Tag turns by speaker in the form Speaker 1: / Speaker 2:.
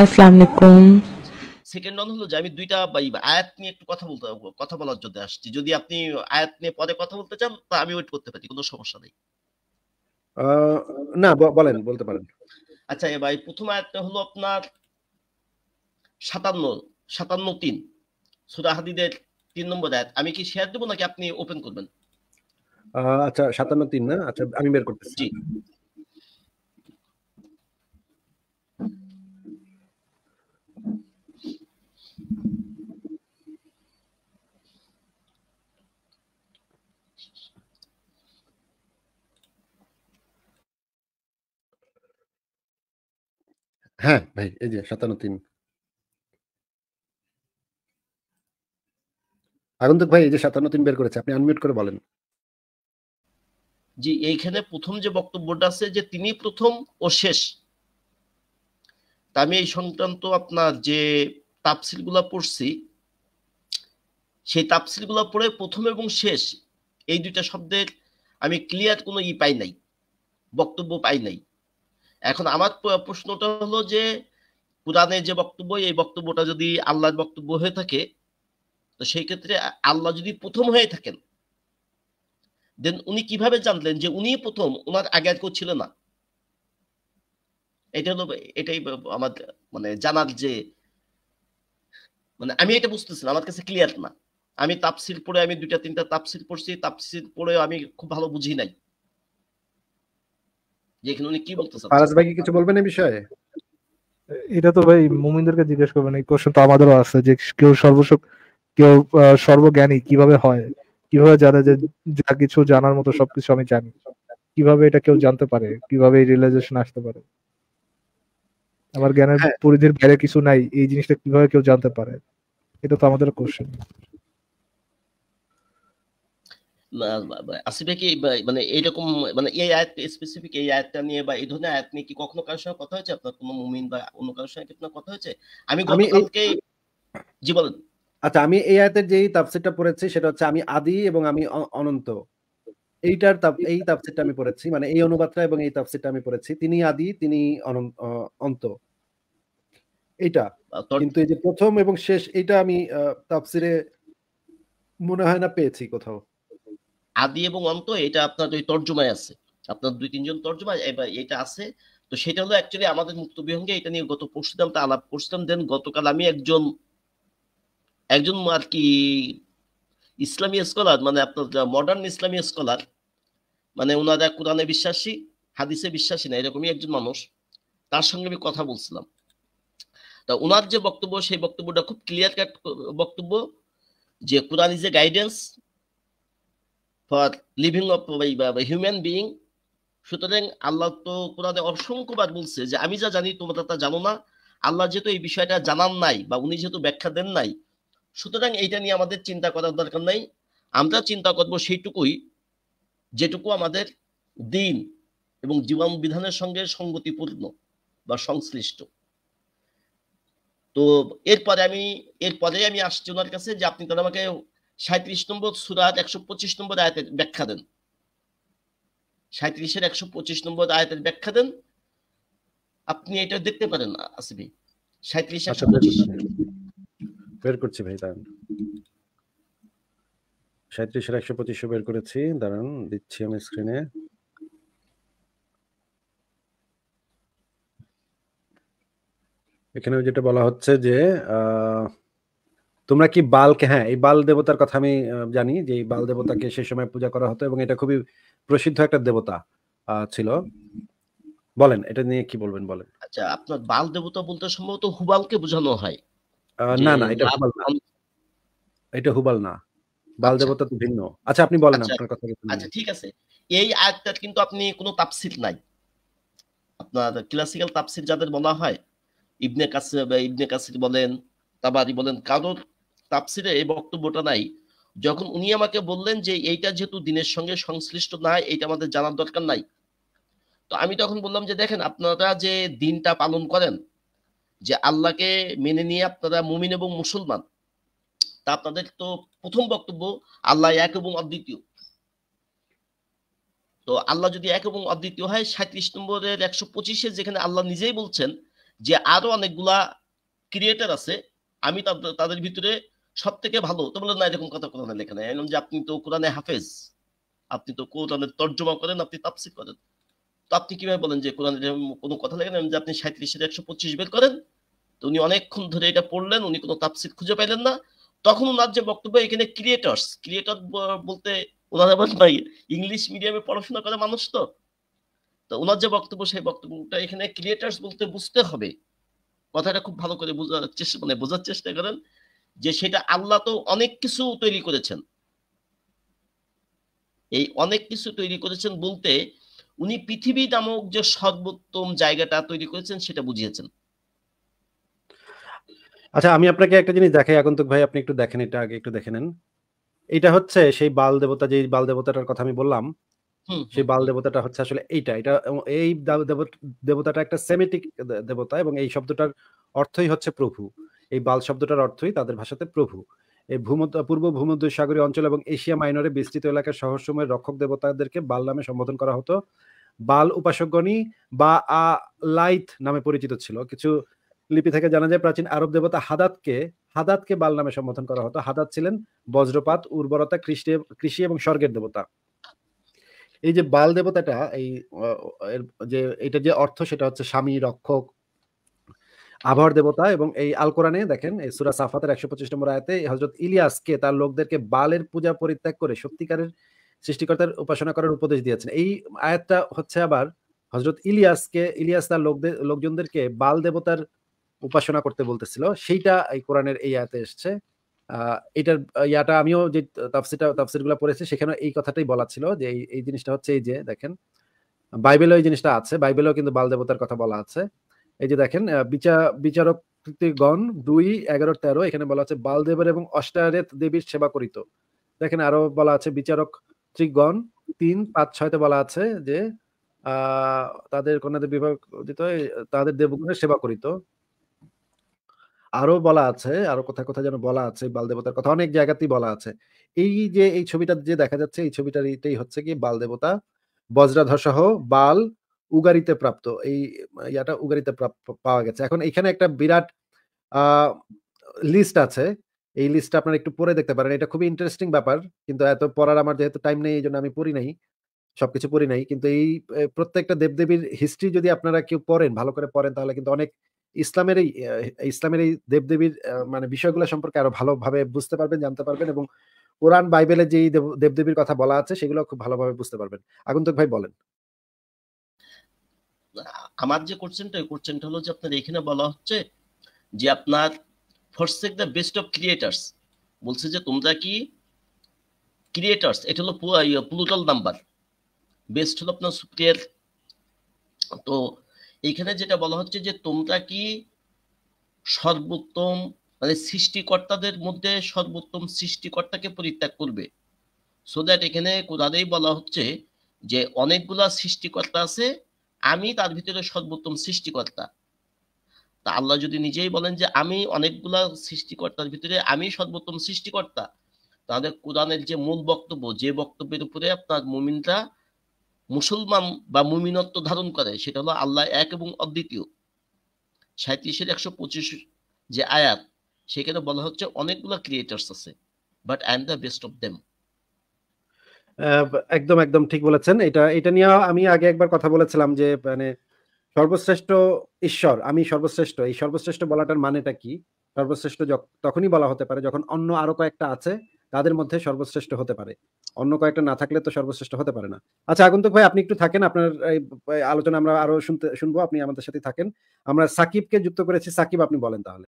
Speaker 1: আসসালামু second on হলো যে আমি দুইটা আয়াত নিয়ে একটু কথা বলতে কথা বলার জন্য আসছি যদি আপনি আয়াত নিয়ে পরে কথা বলতে চান তা আমি ওয়েট করতে পারি কোনো সমস্যা নেই
Speaker 2: না বলেন বলতে পারেন
Speaker 1: আচ্ছা ভাই প্রথম আয়াতটা হলো আপনার সাতান্ন সাতান্ন তিন সুরা হাদিদের তিন নম্বর আয়াত আমি কি শেয়ার দেবো নাকি আপনি ওপেন করবেন
Speaker 2: আচ্ছা সাতান্ন তিন না আচ্ছা আমি বের করতেছি
Speaker 1: হ্যাঁ ভাই এই যে সাতান্ন তিন
Speaker 2: আগন্তুক ভাই এই যে সাতান্ন তিন বের করেছে আপনি আনমিউট করে বলেন
Speaker 1: জি এইখানে প্রথম যে বক্তব্যটা আছে যে তিনি প্রথম ও শেষ আমি এই সংক্রান্ত আপনার যে তাপসিলগুলো পড়ছি সেই তাপসিলগুলো পড়ে প্রথম এবং শেষ এই দুইটা শব্দের আমি ক্লিয়ার কোনো ই পাই নাই বক্তব্য পাই নাই এখন আমার প্রশ্নটা হলো যে কোরআনের যে বক্তব্য এই বক্তব্যটা যদি আল্লাহর বক্তব্য হয়ে থাকে তো সেই ক্ষেত্রে আল্লাহ যদি প্রথম হয়ে থাকেন দেন উনি কিভাবে জানলেন যে উনি প্রথম ওনার আগে আর কেউ ছিল না এটা হলো এটাই আমার মানে জানার যে মানে আমি এটা বুঝতেছি না আমার কাছে ক্লিয়ার না আমি তাপসিল পড়ে আমি দুইটা তিনটা তাপসিল পড়ছি তাপসিল পড়ে আমি খুব ভালো বুঝি নাই যেখানে উনি কি বলতেছেন ভাই
Speaker 2: কিছু বলবেন এই বিষয়ে এটা তো ভাই মুমিনদেরকে জিজ্ঞেস করবেন এই কোশ্চেন তো আমাদেরও আছে যে কেউ সর্বশক কেউ সর্বজ্ঞানী কিভাবে হয় কিভাবে জানে যে যা কিছু জানার মতো সবকিছু আমি জানি কিভাবে এটা কেউ জানতে পারে কিভাবে এই রিয়েলাইজেশন আসতে পারে আমার জ্ঞানের হ্যাঁ। পরিধির বাইরে কিছু নাই এই জিনিসটা কিভাবে কেউ জানতে পারে এটা তো আমাদের কোশ্চেন
Speaker 1: আসিফে কি মানে এইরকম মানে এই আয়াত স্পেসিফিক এই আয়াতটা নিয়ে বা এই ধরনের আয়াত নিয়ে কি কখনো কারোর সঙ্গে কথা হয়েছে আপনার কোনো মুমিন বা অন্য কারোর সঙ্গে আপনার কথা হয়েছে আমি গতকালকে জি বলেন
Speaker 2: আচ্ছা আমি এই আয়াতের যেই তাফসীরটা পড়েছি সেটা হচ্ছে আমি আদি এবং আমি অনন্ত এইটার এই তাফসিরটা আমি পড়েছি মানে এই অনুবাদটা এবং এই তাফসিরটা আমি পড়েছি তিনি আদি তিনি অন্ত এইটা কিন্তু এই যে প্রথম এবং শেষ এটা আমি তাফসিরে মনে হয় না পেয়েছি কোথাও
Speaker 1: আদি এবং অন্ত এটা আপনার ওই তর্জমায় আছে আপনার দুই তিনজন তর্জমা এটা আছে তো সেটা হলো অ্যাকচুয়ালি আমাদের মুক্তবিহঙ্গে এটা নিয়ে গত পরশুদাম তা আলাপ করছিলাম দেন গতকাল আমি একজন একজন আর কি ইসলামী স্কলার মানে আপনার মডার্ন ইসলামী স্কলার মানে ওনারা কোরআনে বিশ্বাসী হাদিসে বিশ্বাসী না এরকমই একজন মানুষ তার সঙ্গে আমি কথা বলছিলাম তা ওনার যে বক্তব্য সেই বক্তব্যটা খুব ক্লিয়ার কাট বক্তব্য যে কোরআন is a guidance for living of human being সুতরাং আল্লাহ তো কোরআনে অসংখ্যবার বলছে যে আমি যা জানি তোমরা তা জানো না আল্লাহ যেহেতু এই বিষয়টা জানান নাই বা উনি যেহেতু ব্যাখ্যা দেন নাই সুতরাং এইটা নিয়ে আমাদের চিন্তা করার দরকার নাই আমরা চিন্তা করব সেইটুকুই যেটুকু আমাদের দিন এবং জীবন বিধানের সঙ্গে সংগতিপূর্ণ বা সংশ্লিষ্ট তো এরপরে আমি এরপরে আমি আসছি ওনার কাছে যে আপনি তাহলে আমাকে সাঁত্রিশ নম্বর সুরাত একশো পঁচিশ নম্বর আয়াতের ব্যাখ্যা দেন সাঁত্রিশের একশো পঁচিশ নম্বর আয়াতের ব্যাখ্যা দেন আপনি এটা দেখতে পারেন আসবি সাঁত্রিশ একশো পঁচিশ আচ্ছা,
Speaker 2: বের করছি ভাই দাঁড়ান সাঁত্রিশের একশো পঁচিশশো বের করেছি দাঁড়ান দিচ্ছি আমি স্ক্রিনে এখানে যেটা বলা হচ্ছে যে তোমরা কি বালকে হ্যাঁ এই বাল দেবতার কথা আমি জানি যে এই বাল দেবতাকে সে সময় পূজা করা হতো এবং এটা খুবই প্রসিদ্ধ একটা দেবতা ছিল বলেন এটা নিয়ে কি বলবেন বলেন
Speaker 1: আচ্ছা আপনার বাল দেবতা বলতে সম্ভবত হুবালকে বোঝানো হয়
Speaker 2: না না এটা হুবাল না এটা হুবাল না আচ্ছা। বাল দেবতা তো ভিন্ন আচ্ছা আপনি বলেন আচ্ছা। আপনার কথা আচ্ছা
Speaker 1: ঠিক আছে এই আয়াতটার কিন্তু আপনি কোনো তাফসীর নাই আপনার ক্লাসিক্যাল তাফসীর যাদের বলা হয় ইবনে কাসির ইবনে কাসির বলেন তাবারি বলেন কারোর তাফসিরে এই বক্তব্যটা নাই যখন উনি আমাকে বললেন যে এইটা যেহেতু দিনের সঙ্গে সংশ্লিষ্ট না এটা আমাদের জানার দরকার নাই তো আমি তখন বললাম যে দেখেন আপনারা যে দিনটা পালন করেন যে আল্লাহকে মেনে নিয়ে আপনারা মুমিন এবং মুসলমান তা আপনাদের তো প্রথম বক্তব্য আল্লাহ এক এবং অদ্বিতীয় তো আল্লাহ যদি এক এবং অদ্বিতীয় হয় সাঁত্রিশ নম্বরের একশো পঁচিশে যেখানে আল্লাহ নিজেই বলছেন যে আরো অনেকগুলা ক্রিয়েটার আছে আমি তাদের ভিতরে সব থেকে ভালো তো বললেন না এরকম কথা কোরআনে লেখা নেই যে আপনি তো কোরআনে হাফেজ আপনি তো কোরআনের তর্জমা করেন আপনি তাপসির করেন তো আপনি কিভাবে বলেন যে কোরআন কোনো কথা লেখেন যে আপনি সাঁত্রিশ হাজার একশো পঁচিশ বের করেন তো উনি অনেকক্ষণ ধরে এটা পড়লেন উনি কোনো তাফসির খুঁজে পাইলেন না তখন ওনার যে বক্তব্য এখানে ক্রিয়েটর্স ক্রিয়েটর বলতে ওনার আবার ইংলিশ মিডিয়ামে পড়াশোনা করে মানুষ তো তো ওনার যে বক্তব্য সেই বক্তব্যটা এখানে ক্রিয়েটার্স বলতে বুঝতে হবে কথাটা খুব ভালো করে বোঝার চেষ্টা মানে বোঝার চেষ্টা করেন যে সেটা আল্লাহ তো অনেক কিছু তৈরি করেছেন এই অনেক কিছু তৈরি করেছেন বলতে উনি পৃথিবী নামক যে সর্বোত্তম জায়গাটা তৈরি করেছেন সেটা বুঝিয়েছেন
Speaker 2: আচ্ছা আমি আপনাকে একটা জিনিস দেখাই আগন্তুক ভাই আপনি একটু দেখেন এটা আগে একটু দেখে নেন এটা হচ্ছে সেই বাল দেবতা যে বাল দেবতাটার কথা আমি বললাম সেই বাল দেবতাটা হচ্ছে আসলে এইটা এটা এই দেবতাটা একটা সেমেটিক দেবতা এবং এই শব্দটার অর্থই হচ্ছে প্রভু এই বাল শব্দটার অর্থই তাদের ভাষাতে প্রভু এই ভূমধ্য পূর্ব ভূমধ্য সাগরীয় অঞ্চল এবং এশিয়া মাইনরে বিস্তৃত এলাকার শহরসমূহের রক্ষক দেবতাদেরকে বাল নামে সম্বোধন করা হতো বাল উপাসকগণই বা আ লাইত নামে পরিচিত ছিল কিছু লিপি থেকে জানা যায় প্রাচীন আরব দেবতা হাদাতকে হাদাতকে বাল নামে সম্বোধন করা হতো হাদাত ছিলেন বজ্রপাত উর্বরতা কৃষি কৃষি এবং স্বর্গের দেবতা এই যে বাল দেবতাটা এই যে এটা যে অর্থ সেটা হচ্ছে স্বামী রক্ষক আবহাওয়ার দেবতা এবং এই আল কোরআনে দেখেন এই সুরা সাফাতের একশো পঁচিশ নম্বর আয়তে হজরত ইলিয়াসকে তার লোকদেরকে বালের পূজা পরিত্যাগ করে সত্যিকারের সৃষ্টিকর্তার উপাসনা করার উপদেশ দিয়েছেন এই আয়াতটা হচ্ছে আবার হজরত ইলিয়াসকে ইলিয়াস তার লোকদের লোকজনদেরকে বাল দেবতার উপাসনা করতে বলতেছিল সেইটা এই কোরআনের এই আয়াতে এসছে এটার ইয়াটা আমিও যে তাফসিরটা তাফসির গুলা পড়েছি সেখানে এই কথাটাই বলা ছিল যে এই জিনিসটা হচ্ছে এই যে দেখেন বাইবেলও এই জিনিসটা আছে বাইবেলও কিন্তু বাল দেবতার কথা বলা আছে এই যে দেখেন বিচার বিচারক গণ দুই এগারো তেরো এখানে বলা আছে বালদেবের এবং অষ্টারেত দেবীর সেবা করিত দেখেন আরো বলা আছে বিচারক স্ত্রীগণ তিন পাঁচ ছয়তে বলা আছে যে তাদের কন্যাদের বিবাহ দিত তাদের দেবগুণের সেবা করিত আরো বলা আছে আরো কোথায় কোথায় যেন বলা আছে বাল দেবতার কথা অনেক জায়গাতেই বলা আছে এই যে এই ছবিটা যে দেখা যাচ্ছে এই ছবিটার এটাই হচ্ছে কি বাল দেবতা বজ্রাধর সহ বাল উগারিতে প্রাপ্ত এই ইয়াটা উগারিতে পাওয়া গেছে এখন এখানে একটা বিরাট আহ লিস্ট আছে এই লিস্টটা আপনারা একটু পড়ে দেখতে পারেন এটা খুবই ইন্টারেস্টিং ব্যাপার কিন্তু এত পড়ার আমার যেহেতু টাইম নেই এই জন্য আমি পড়ি নাই সবকিছু পড়ি নাই কিন্তু এই প্রত্যেকটা দেবদেবীর হিস্ট্রি যদি আপনারা কেউ পড়েন ভালো করে পড়েন তাহলে কিন্তু অনেক ইসলামের এই ইসলামের এই দেবদেবীর মানে বিষয়গুলো সম্পর্কে আরো ভালোভাবে বুঝতে পারবেন জানতে পারবেন এবং কোরআন বাইবেলে যে দেবদেবীর কথা বলা আছে সেগুলো খুব ভালোভাবে বুঝতে পারবেন আগন্তুক ভাই বলেন
Speaker 1: আমার যে কোশ্চেনটা কোশ্চেনটা হলো যে আপনার এখানে বলা হচ্ছে যে আপনার forsake the best of creators বলছে যে তোমরা কি ক্রিয়েটার্স এটা হলো প্লুটাল নাম্বার বেস্ট হলো আপনার সুপ্রিয়ার তো এখানে যেটা বলা হচ্ছে যে তোমরা কি সর্বোত্তম মানে সৃষ্টিকর্তাদের মধ্যে সর্বোত্তম সৃষ্টিকর্তাকে পরিত্যাগ করবে সো দ্যাট এখানে কোরআনেই বলা হচ্ছে যে অনেকগুলা সৃষ্টিকর্তা আছে আমি তার ভিতরে সর্বোত্তম সৃষ্টিকর্তা তা আল্লাহ যদি নিজেই বলেন যে আমি অনেকগুলা সৃষ্টিকর্তার ভিতরে আমি সর্বোত্তম সৃষ্টিকর্তা তাহলে কোরআনের যে মূল বক্তব্য যে বক্তব্যের উপরে আপনার মুমিনটা মুসলমান বা মুমিনত্ব ধারণ করে সেটা হলো আল্লাহ এক এবং অদ্বিতীয় সাঁত্রিশের একশো পঁচিশ যে আয়াত সেখানে বলা হচ্ছে অনেকগুলো ক্রিয়েটার্স আছে but I am the best of them
Speaker 2: একদম একদম ঠিক বলেছেন এটা এটা নিয়ে আমি আগে একবার কথা বলেছিলাম যে মানে সর্বশ্রেষ্ঠ ঈশ্বর আমি সর্বশ্রেষ্ঠ এই সর্বশ্রেষ্ঠ বলাটার মানেটা কি সর্বশ্রেষ্ঠ তখনই বলা হতে পারে যখন অন্য আরো কয়েকটা আছে তাদের মধ্যে সর্বশ্রেষ্ঠ হতে পারে অন্য কয়েকটা না থাকলে তো সর্বশ্রেষ্ঠ হতে পারে না আচ্ছা আগন্তুক ভাই আপনি একটু থাকেন আপনার আলোচনা আমরা আরো শুনতে শুনবো আপনি আমাদের সাথে থাকেন আমরা সাকিবকে যুক্ত করেছি সাকিব আপনি বলেন তাহলে